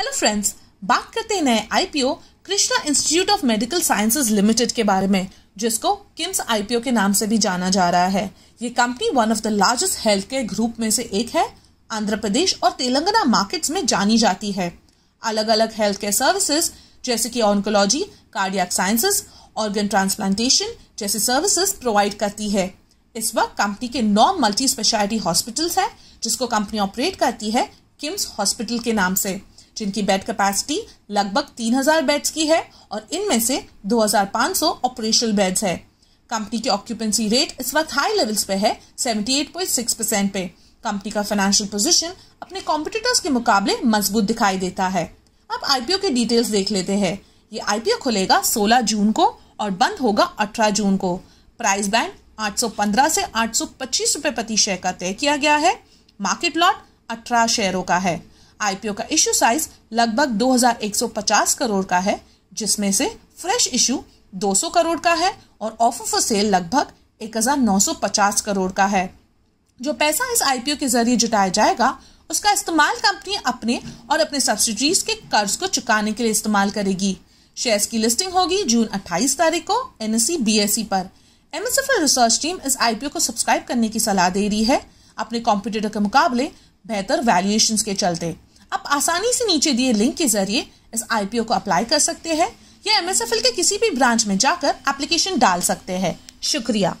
hello friends बात करते हैं नए IPO Krishna institute of medical sciences limited के बारे में जिसको किम्स आईपीओ के नाम से भी जाना जा रहा है ये company one of the largest health care group में से एक है आंध्र प्रदेश और तेलंगाना मार्केट्स में जानी जाती है अलग अलग हेल्थ केयर सर्विसेज जैसे कि oncology cardiac sciences organ transplantation जैसी सर्विसेज प्रोवाइड करती है इस वक्त कंपनी के नौ मल्टी स्पेशलिटी हॉस्पिटल्स हैं जिसको कंपनी ऑपरेट करती है किम्स हॉस्पिटल के नाम से जिनकी बेड कैपेसिटी लगभग 3000 बेड्स की है और इनमें से 2500 ऑपरेशनल बेड्स है कंपनी की ऑक्यूपेंसी रेट इस वक्त हाई लेवल्स पे है 78.6 परसेंट पे कंपनी का फाइनेंशियल पोजीशन अपने कॉम्पिटिटर्स के मुकाबले मजबूत दिखाई देता है अब आईपीओ के डिटेल्स देख लेते हैं ये आईपीओ खुलेगा 16 जून को और बंद होगा 18 जून को प्राइस बैंड 815 से 825 रुपए प्रति शेयर का तय किया गया है मार्केट लॉट 18 शेयरों का है आईपीओ का इश्यू साइज लगभग 2150 करोड़ का है जिसमें से फ्रेश इशू 200 करोड़ का है और ऑफर फॉर सेल लगभग 1950 करोड़ का है जो पैसा इस आईपीओ के जरिए जुटाया जाएगा उसका इस्तेमाल कंपनी अपने और अपने सब्सिडीज के कर्ज को चुकाने के लिए इस्तेमाल करेगी शेयर्स की लिस्टिंग होगी जून 28 तारीख को एनएससी बीएसई e e पर एमएसएफएल रिसर्च टीम इस आईपीओ को सब्सक्राइब करने की सलाह दे रही है अपने कॉम्पिटिटर के मुकाबले बेहतर वैल्यूएशन के चलते आसानी से नीचे दिए लिंक के जरिए इस आईपीओ को अप्लाई कर सकते हैं या एमएसएफएल के किसी भी ब्रांच में जाकर एप्लीकेशन डाल सकते हैं शुक्रिया